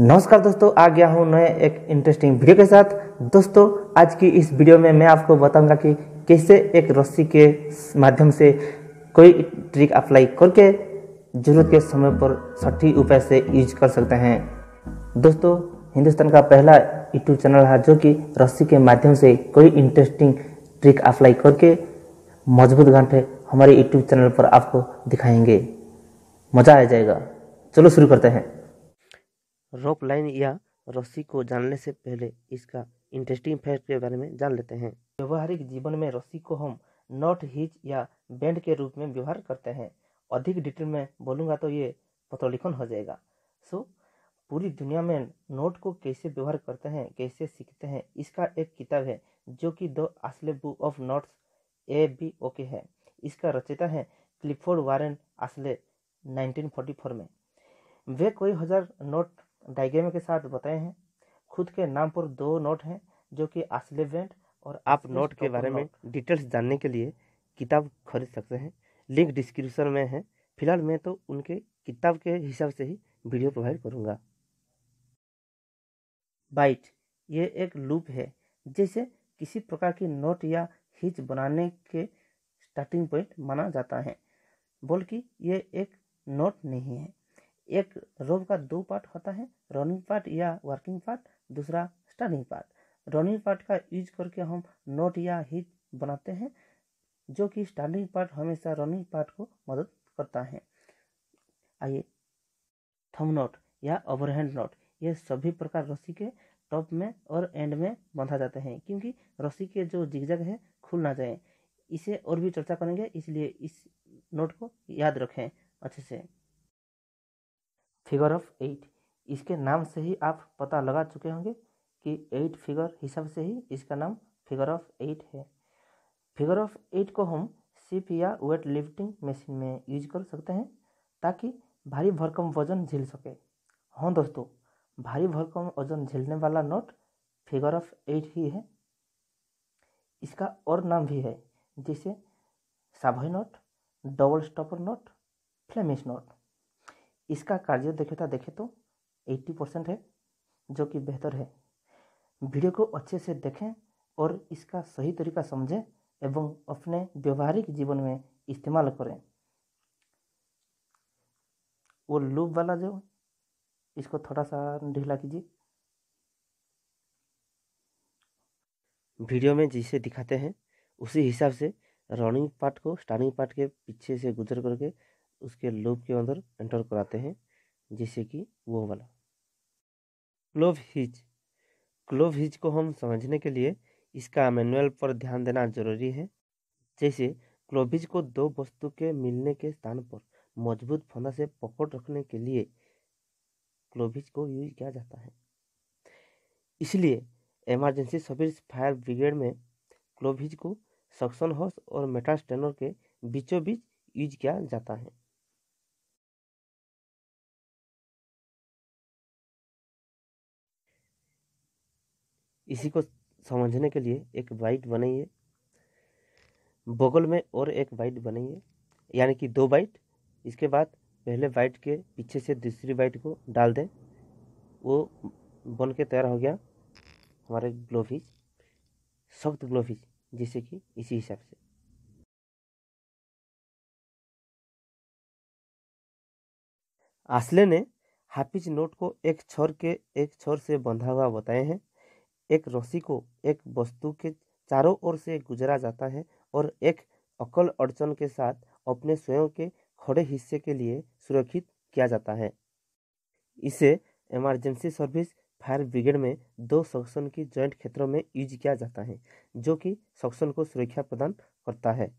नमस्कार दोस्तों आ गया हूँ नए एक इंटरेस्टिंग वीडियो के साथ दोस्तों आज की इस वीडियो में मैं आपको बताऊंगा कि कैसे एक रस्सी के माध्यम से कोई ट्रिक अप्लाई करके जरूरत के समय पर सठी उपाय से यूज कर सकते हैं दोस्तों हिंदुस्तान का पहला यूट्यूब चैनल है जो कि रस्सी के माध्यम से कोई इंटरेस्टिंग ट्रिक अप्लाई करके मजबूत घंटे हमारे यूट्यूब चैनल पर आपको दिखाएंगे मज़ा आ जाएगा चलो शुरू करते हैं रोप लाइन या रस्सी को जानने से पहले इसका इंटरेस्टिंग फैक्ट के बारे में जान लेते हैं व्यवहारिक जीवन में रस्सी को हम नॉट हिच या बैंड के रूप में व्यवहार करते हैं अधिक डिटेल में बोलूँगा तो ये पत्रलिखन हो जाएगा सो पूरी दुनिया में नोट को कैसे व्यवहार करते हैं कैसे सीखते हैं इसका एक किताब है जो कि the Ashley book of knots A B okay है इसका रचयिता है क्लिफोर्ड वारेन असले 1944 में वे कई हज़ार नोट डायग्राम के साथ बताए हैं खुद के नाम पर दो नोट हैं जो कि असलिवेंट और आप नोट के बारे में डिटेल्स जानने के लिए किताब खरीद सकते हैं लिंक डिस्क्रिप्शन में है फिलहाल मैं तो उनके किताब के हिसाब से ही वीडियो प्रोवाइड करूँगा बाइट ये एक लूप है जैसे किसी प्रकार की नोट या हिज बनाने के स्टार्टिंग पॉइंट माना जाता है बल्कि ये एक नोट नहीं है एक रोब का दो पार्ट होता है रनिंग पार्ट या वर्किंग पार्ट दूसरा स्टार्टिंग पार्ट रनिंग पार्ट का यूज करके हम नोट या हिट बनाते हैं जो कि स्टार्टिंग पार्ट हमेशा रनिंग पार्ट को मदद करता है आइए थम नोट या ओवरहैंड नोट ये सभी प्रकार रस्सी के टॉप में और एंड में बांधा जाते हैं क्योंकि रस्सी के जो जिगजग है खुल ना जाए इसे और भी चर्चा करेंगे इसलिए इस नोट को याद रखें अच्छे से फिगर ऑफ एट इसके नाम से ही आप पता लगा चुके होंगे कि एट फिगर हिसाब से ही इसका नाम फिगर ऑफ एट है फिगर ऑफ एट को हम सिप या वेट लिफ्टिंग मशीन में यूज कर सकते हैं ताकि भारी भरकम वजन झेल सके हाँ दोस्तों भारी भरकम वजन झेलने वाला नोट फिगर ऑफ एट ही है इसका और नाम भी है जैसे साभ knot double stopper knot flemish knot इसका कार्य दक्षता देखे तो 80 परसेंट है जो कि बेहतर है वीडियो को अच्छे से देखें और इसका सही तरीका समझें एवं अपने व्यवहारिक जीवन में इस्तेमाल करें वो लूप वाला जो इसको थोड़ा सा ढीला कीजिए वीडियो में जिसे दिखाते हैं उसी हिसाब से रनिंग पार्ट को स्टार्टिंग पार्ट के पीछे से गुजर करके उसके लूप के अंदर एंटर कराते हैं जैसे कि वो वाला क्लोव हिज क्लोव हिज को हम समझने के लिए इसका मैनुअल पर ध्यान देना जरूरी है जैसे क्लोविज को दो वस्तु के मिलने के स्थान पर मजबूत फंदा से पकड़ रखने के लिए क्लोविज को यूज किया जाता है इसलिए इमरजेंसी सर्विस फायर ब्रिगेड में क्लोविज को सक्शन हॉस और मेटा स्टेनर के बीचों बीच यूज किया जाता है इसी को समझने के लिए एक बाइट बनाइए बगल में और एक बाइट बनाइए यानी कि दो बाइट इसके बाद पहले बाइट के पीछे से दूसरी बाइट को डाल दें वो बन के तैयार हो गया हमारे ग्लोफिज सख्त ग्लोफिज जिसे कि इसी हिसाब से आसले ने हाफिज नोट को एक छोर के एक छोर से बंधा हुआ बताए हैं एक रस्सी को एक वस्तु के चारों ओर से गुजरा जाता है और एक अकल अड़चन के साथ अपने स्वयं के खड़े हिस्से के लिए सुरक्षित किया जाता है इसे इमरजेंसी सर्विस फायर ब्रिगेड में दो सक्शन की जॉइंट क्षेत्रों में यूज किया जाता है जो कि सक्शन को सुरक्षा प्रदान करता है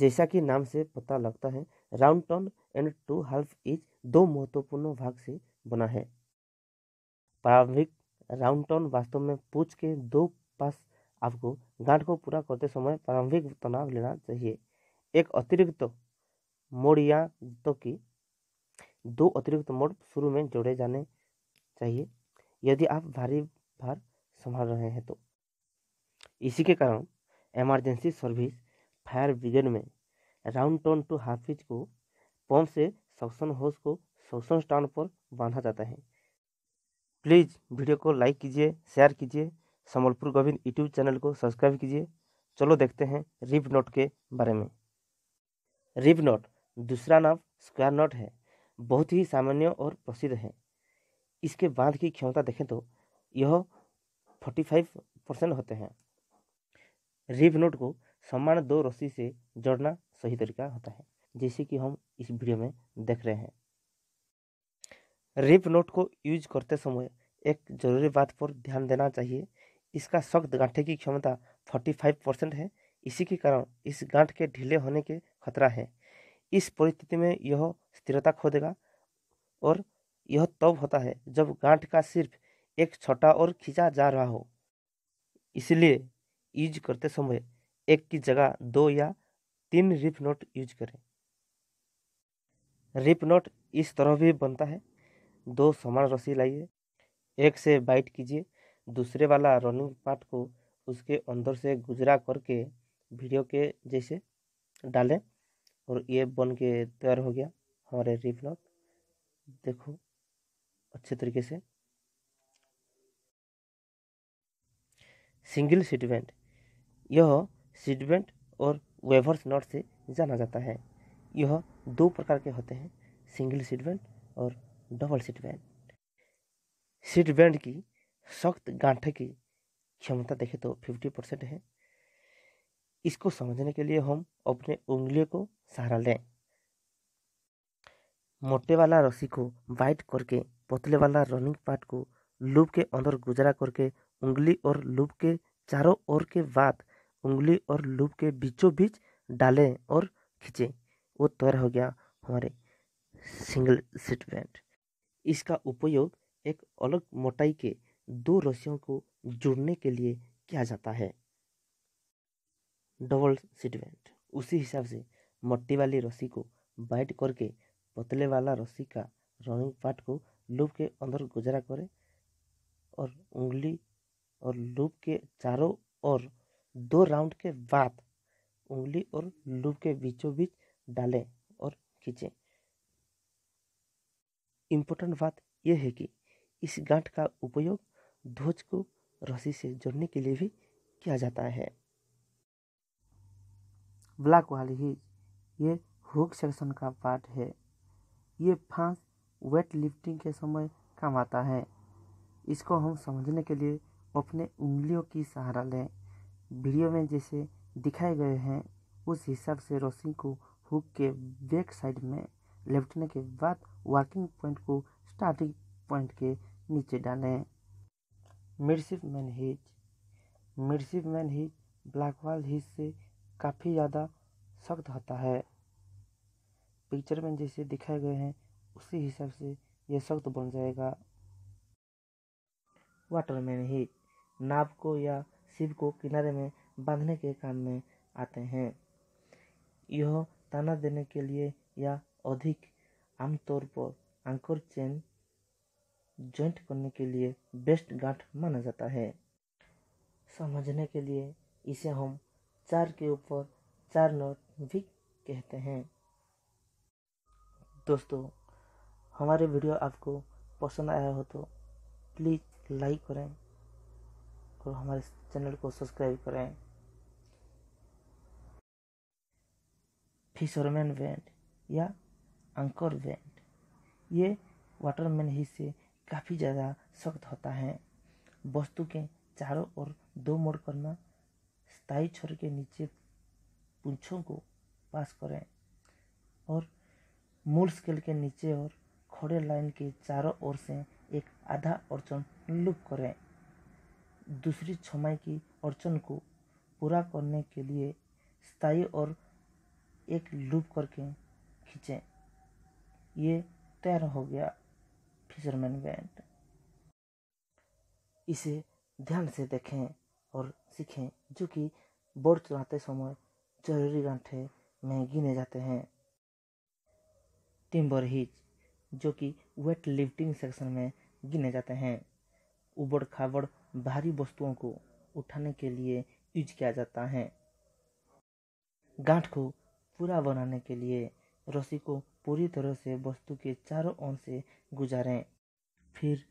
जैसा कि नाम से पता लगता है round turn and two half is दो महत्वपूर्ण भाग से बना है प्रारंभिक राउंड टर्न वास्तव में पूछ के दो पास आपको गांठ को पूरा करते समय प्रारंभिक तनाव लेना चाहिए एक अतिरिक्त मोड़ या तो कि दो अतिरिक्त मोड़ शुरू में जोड़े जाने चाहिए यदि आप भारी भार संभाल रहे हैं तो इसी के कारण एमरजेंसी सर्विस फायर ब्रिगेड में राउंड टर्न टू हाफिज को पंप से सक्शन होस को सक्शन स्टैंड पर बांधा जाता है प्लीज़ वीडियो को लाइक कीजिए शेयर कीजिए समलपुर गोविंद यूट्यूब चैनल को सब्सक्राइब कीजिए चलो देखते हैं रिब नोट के बारे में रिब नोट दूसरा नाम स्क्वायर नोट है बहुत ही सामान्य और प्रसिद्ध है इसके बांध की क्षमता देखें तो यह फोर्टी फाइव परसेंट होते हैं रिब नोट को समान दो रस्सी से जोड़ना सही तरीका होता है जैसे कि हम इस वीडियो में देख रहे हैं रिप नोट को यूज करते समय एक जरूरी बात पर ध्यान देना चाहिए इसका सख्त गांठे की क्षमता 45 परसेंट है इसी के कारण इस गांठ के ढीले होने के खतरा है इस परिस्थिति में यह स्थिरता खो देगा और यह तब होता है जब गांठ का सिर्फ एक छोटा और खींचा जा रहा हो इसलिए यूज करते समय एक की जगह दो या तीन रिप नोट यूज करें रिप नोट इस तरह भी बनता है दो समान रस्सी लाइए एक से बाइट कीजिए दूसरे वाला रनिंग पार्ट को उसके अंदर से गुजरा करके वीडियो के जैसे डालें और ये बन के तैयार हो गया हमारे रिफ्लॉप देखो अच्छे तरीके से सिंगल बेंट यह बेंट और वेवर्स नॉट से जाना जाता है यह दो प्रकार के होते हैं सिंगल बेंट और डबल सीट वैन सीट बैंड की सख्त गांठे की क्षमता देखें तो फिफ्टी परसेंट है इसको समझने के लिए हम अपने उंगलियों को सहारा लें मोटे वाला रस्सी को बाइट करके पतले वाला रनिंग पार्ट को लूप के अंदर गुजरा करके उंगली और लूप के चारों ओर के बाद उंगली और लूप के बीचों बीच डालें और खींचें वो तैयार हो गया हमारे सिंगल सीट बैंड इसका उपयोग एक अलग मोटाई के दो रस्सियों को जोड़ने के लिए किया जाता है डबल सीटवेंट उसी हिसाब से मोटी वाली रस्सी को बाइट करके पतले वाला रस्सी का रनिंग पार्ट को लूप के अंदर गुजरा करें और उंगली और लूप के चारों ओर दो राउंड के बाद उंगली और लूप के बीचों बीच डालें और खींचें इम्पोर्टेंट बात यह है कि इस गांठ का उपयोग ध्वज को रस्सी से जोड़ने के लिए भी किया जाता है ब्लैक वाली ही ये हुक सेक्शन का पार्ट है ये फांस वेट लिफ्टिंग के समय काम आता है इसको हम समझने के लिए अपने उंगलियों की सहारा लें वीडियो में जैसे दिखाए गए हैं उस हिसाब से रस्सी को हुक के बैक साइड में लिफ्टने के बाद वर्किंग पॉइंट को स्टार्टिंग पॉइंट के नीचे डालें midshipman hitch midshipman hitch blackwall hitch से काफ़ी ज़्यादा सख्त होता है पिक्चर में जैसे दिखाए गए हैं उसी हिसाब से यह सख्त बन जाएगा वाटरमैन ही नाव को या शिव को किनारे में बांधने के काम में आते हैं यह ताना देने के लिए या अधिक आमतौर पर एंकर चेन जॉइंट करने के लिए बेस्ट गांठ माना जाता है समझने के लिए इसे हम चार के ऊपर चार नोट भी कहते हैं दोस्तों हमारे वीडियो आपको पसंद आया हो तो प्लीज़ लाइक करें और हमारे चैनल को सब्सक्राइब करें फिशरमैन बैंड या अंकर वेंट ये वाटरमैन ही से काफ़ी ज़्यादा सख्त होता है वस्तु के चारों ओर दो मोड़ करना स्थायी छोर के नीचे पूछों को पास करें और मूल स्केल के नीचे और खड़े लाइन के चारों ओर से एक आधा अड़चन लूप करें दूसरी छमाई की अड़चन को पूरा करने के लिए स्थायी और एक लूप करके खींचें ये तैयार हो गया फिशरमैन बैंड इसे ध्यान से देखें और सीखें जो कि बोर्ड चलाते समय जरूरी गांठे में गिने जाते हैं टिम्बर हिच जो कि वेट लिफ्टिंग सेक्शन में गिने जाते हैं उबड़ खाबड़ भारी वस्तुओं को उठाने के लिए यूज किया जाता है गांठ को पूरा बनाने के लिए रस्सी को पूरी तरह से वस्तु के चारों ओर से गुजारें फिर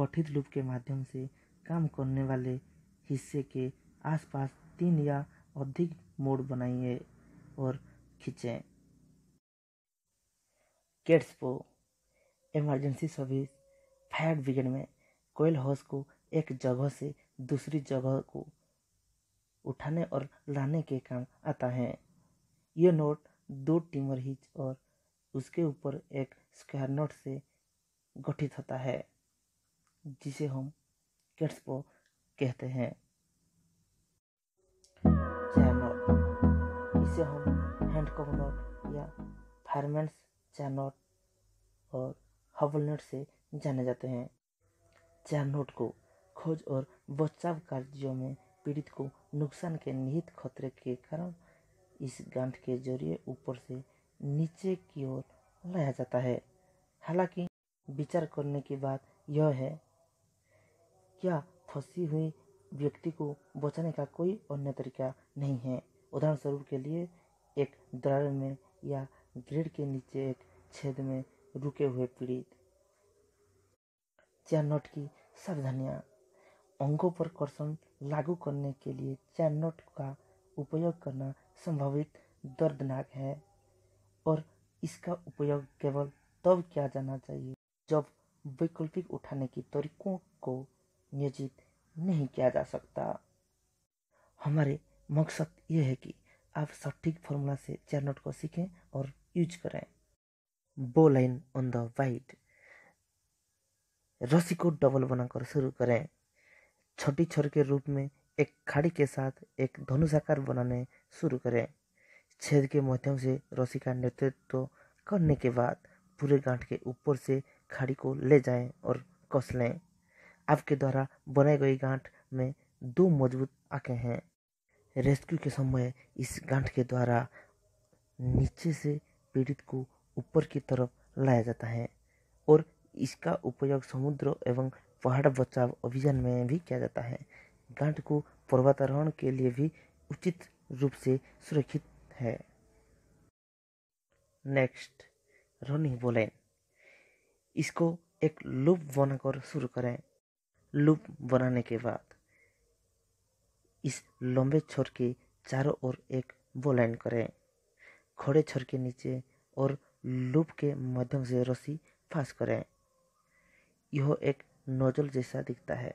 गठित लूप के माध्यम से काम करने वाले हिस्से के आसपास तीन या अधिक मोड़ बनाइए और खींचें cat's paw emergency service fire brigade में कोयल हाउस को एक जगह से दूसरी जगह को उठाने और लाने के काम आता है ये नोट दो टीमर हिच और उसके ऊपर एक स्क्वायर नोट से गठित होता है जिसे हम कैट्सपो कहते हैं चैनोट इसे हम हैंड नोट या फायरमैंस चैनोट और हवल नोट से जाने जाते हैं चैनोट को खोज और बचाव कार्यों में पीड़ित को नुकसान के निहित खतरे के कारण इस गांठ के जरिए ऊपर से नीचे की ओर लाया जाता है हालांकि विचार करने की बात यह है क्या फंसी हुई व्यक्ति को बचाने का कोई अन्य तरीका नहीं है उदाहरण स्वरूप के लिए एक दरार में या ग्रिड के नीचे एक छेद में रुके हुए पीड़ित चार नोट की सावधानियाँ अंगों पर कर्षण लागू करने के लिए चार नोट का उपयोग करना संभावित दर्दनाक है पर इसका उपयोग केवल तब किया जाना चाहिए जब वैकल्पिक उठाने के तरीकों को नियोजित नहीं किया जा सकता हमारे मकसद यह है कि आप सटीक फॉर्मूला से चेयर को सीखें और यूज करें बो लाइन ऑन द वाइट रस्सी को डबल बनाकर शुरू करें छोटी छोर के रूप में एक खाड़ी के साथ एक धनुषाकार बनाने शुरू करें छेद के माध्यम से रस्सी का नेतृत्व करने के बाद पूरे गांठ के ऊपर से खाड़ी को ले जाएं और कस लें आपके द्वारा बनाई गई गांठ में दो मजबूत आँखें हैं रेस्क्यू के समय इस गांठ के द्वारा नीचे से पीड़ित को ऊपर की तरफ लाया जाता है और इसका उपयोग समुद्र एवं पहाड़ बचाव अभियान में भी किया जाता है गांठ को पर्वतारोहण के लिए भी उचित रूप से सुरक्षित है नेक्स्ट रोनी बोलेन इसको एक लूप बनाकर शुरू करें लूप बनाने के बाद इस लंबे छोर के चारों ओर एक बोलाइन करें खड़े छोर के नीचे और लूप के माध्यम से रस्सी फास करें यह एक नोजल जैसा दिखता है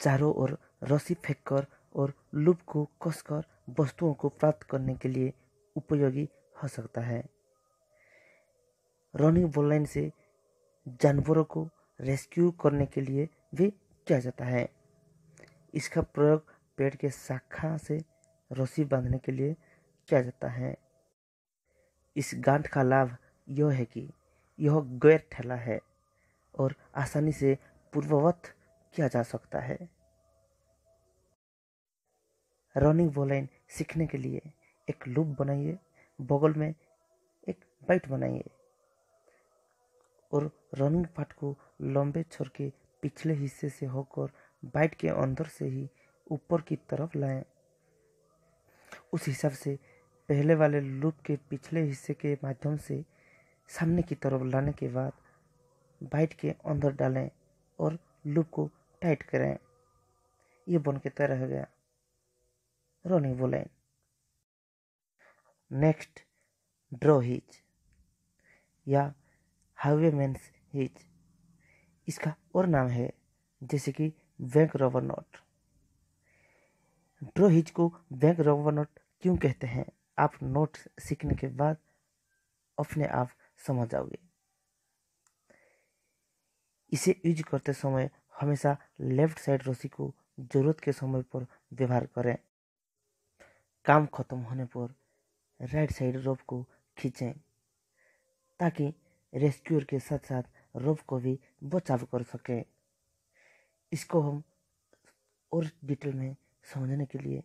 चारों ओर रस्सी फेंककर और लुभ को कसकर वस्तुओं को प्राप्त करने के लिए उपयोगी हो सकता है रनिंग बॉल लाइन से जानवरों को रेस्क्यू करने के लिए भी किया जाता है इसका प्रयोग पेड़ के शाखा से रस्सी बांधने के लिए किया जाता है इस गांठ का लाभ यह है कि यह गैर ठेला है और आसानी से पूर्ववत किया जा सकता है रनिंग वॉलाइन सीखने के लिए एक लूप बनाइए बगल में एक बाइट बनाइए और रनिंग पार्ट को लंबे छोड़ के पिछले हिस्से से होकर बाइट के अंदर से ही ऊपर की तरफ लाएं उस हिसाब से पहले वाले लूप के पिछले हिस्से के माध्यम से सामने की तरफ लाने के बाद बाइट के अंदर डालें और लूप को टाइट करें ये बन के तय रह गया running blue नेक्स्ट ड्र draw या हाईवे मेन्स हिच इसका और नाम है जैसे कि bank robber knot draw hitch को बैंक रॉबर नोट क्यों कहते हैं आप नोट सीखने के बाद अपने आप समझ आओगे इसे यूज करते समय हमेशा लेफ्ट साइड रस्सी को जरूरत के समय पर व्यवहार करें काम ख़त्म होने पर राइट साइड रोप को खींचें ताकि रेस्क्यूर के साथ साथ रोप को भी बचाव कर सकें इसको हम और डिटेल में समझने के लिए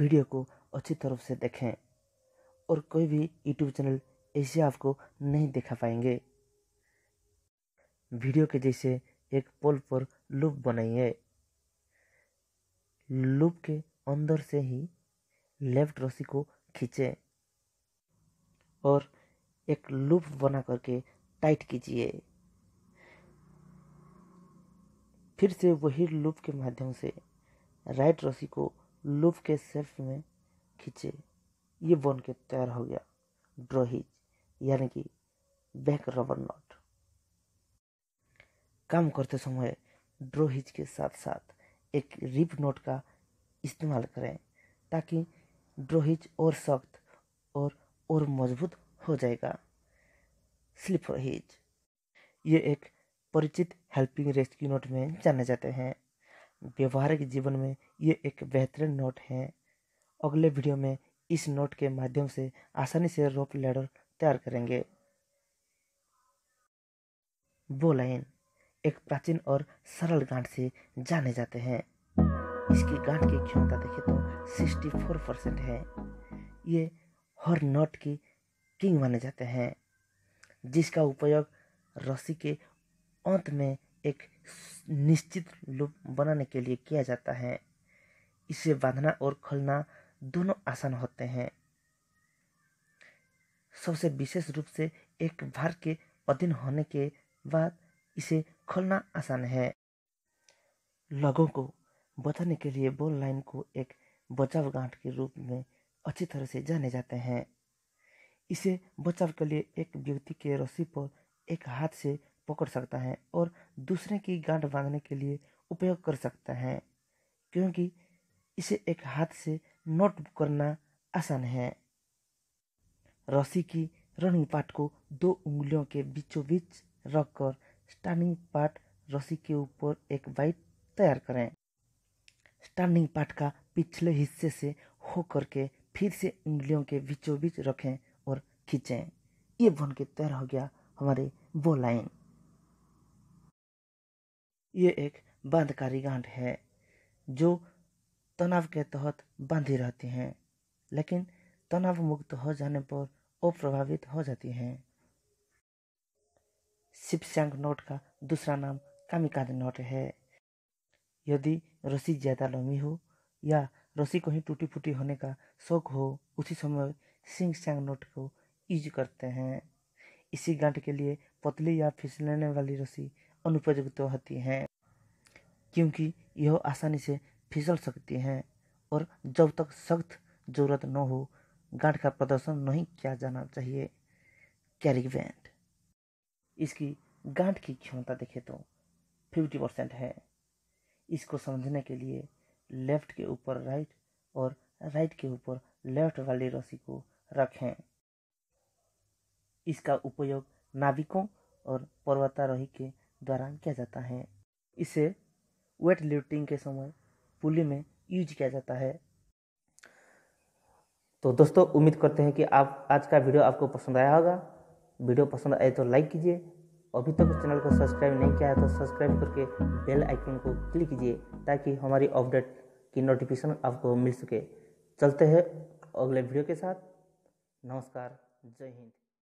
वीडियो को अच्छी तरफ से देखें और कोई भी यूट्यूब चैनल ऐसे आपको नहीं देखा पाएंगे वीडियो के जैसे एक पोल पर लूप बनाइए लूप के अंदर से ही लेफ्ट रस्सी को खींचे और एक लूप बना करके टाइट कीजिए फिर से वही लूप के माध्यम से राइट रस्सी को लूप के सेल्फ में खींचे ये बन के तैयार हो गया ड्रोहिज यानी कि बैक रबर नॉट काम करते समय ड्रोहिज के साथ साथ एक रिप नोट का इस्तेमाल करें ताकि ड्रोहिज और सख्त और और मजबूत हो जाएगा स्लिप हिज ये एक परिचित हेल्पिंग रेस्क्यू नोट में जाने जाते हैं व्यवहारिक जीवन में ये एक बेहतरीन नोट है अगले वीडियो में इस नोट के माध्यम से आसानी से रोप लैडर तैयार करेंगे बोलाइन एक प्राचीन और सरल गांठ से जाने जाते हैं इसकी गांठ की क्षमता देखें तो 64 परसेंट है ये हर नोट की किंग माने जाते हैं जिसका उपयोग रस्सी के अंत में एक निश्चित लूप बनाने के लिए किया जाता है इसे बांधना और खोलना दोनों आसान होते हैं सबसे विशेष रूप से एक भार के अधीन होने के बाद इसे खोलना आसान है लोगों को बताने के लिए बोल लाइन को एक बचाव गांठ के रूप में अच्छी तरह से जाने जाते हैं इसे बचाव के लिए एक व्यक्ति के रस्सी पर एक हाथ से पकड़ सकता है और दूसरे की गांठ बांधने के लिए उपयोग कर सकता है क्योंकि इसे एक हाथ से नोट करना आसान है रस्सी की रनिंग पार्ट को दो उंगलियों के बीचों बीच रखकर स्टार्निंग पार्ट रस्सी के ऊपर एक वाइट तैयार करें स्टार्निंग पार्ट का पिछले हिस्से से होकर करके फिर से उंगलियों के बीचों बीच रखें और खींचें ये बन के तैयार हो गया हमारे वो लाइन ये एक बांधकारी गांठ है जो तनाव के तहत बांधी रहती हैं लेकिन तनाव मुक्त हो जाने पर अप्रभावित हो जाती हैं शिपसैंग नोट का दूसरा नाम कामिकाद नोट है यदि रस्सी ज़्यादा लंबी हो या रस्सी ही टूटी फूटी होने का शौक हो उसी समय सिंग सैंग नोट को यूज करते हैं इसी गांठ के लिए पतली या फिसलने वाली रस्सी अनुपयुक्त तो होती है क्योंकि यह आसानी से फिसल सकती है और जब तक सख्त ज़रूरत न हो गांठ का प्रदर्शन नहीं किया जाना चाहिए कैरिक बैंड इसकी गांठ की क्षमता देखे तो फिफ्टी परसेंट है इसको समझने के लिए लेफ्ट के ऊपर राइट और राइट के ऊपर लेफ्ट वाली रस्सी को रखें इसका उपयोग नाविकों और पर्वतारोही के द्वारा किया जाता है इसे वेट लिफ्टिंग के समय पुली में यूज किया जाता है तो दोस्तों उम्मीद करते हैं कि आप आज का वीडियो आपको पसंद आया होगा वीडियो पसंद आए तो लाइक कीजिए अभी तक चैनल को सब्सक्राइब नहीं किया है तो सब्सक्राइब करके बेल आइकन को क्लिक कीजिए ताकि हमारी अपडेट की नोटिफिकेशन आपको मिल सके चलते हैं अगले वीडियो के साथ नमस्कार जय हिंद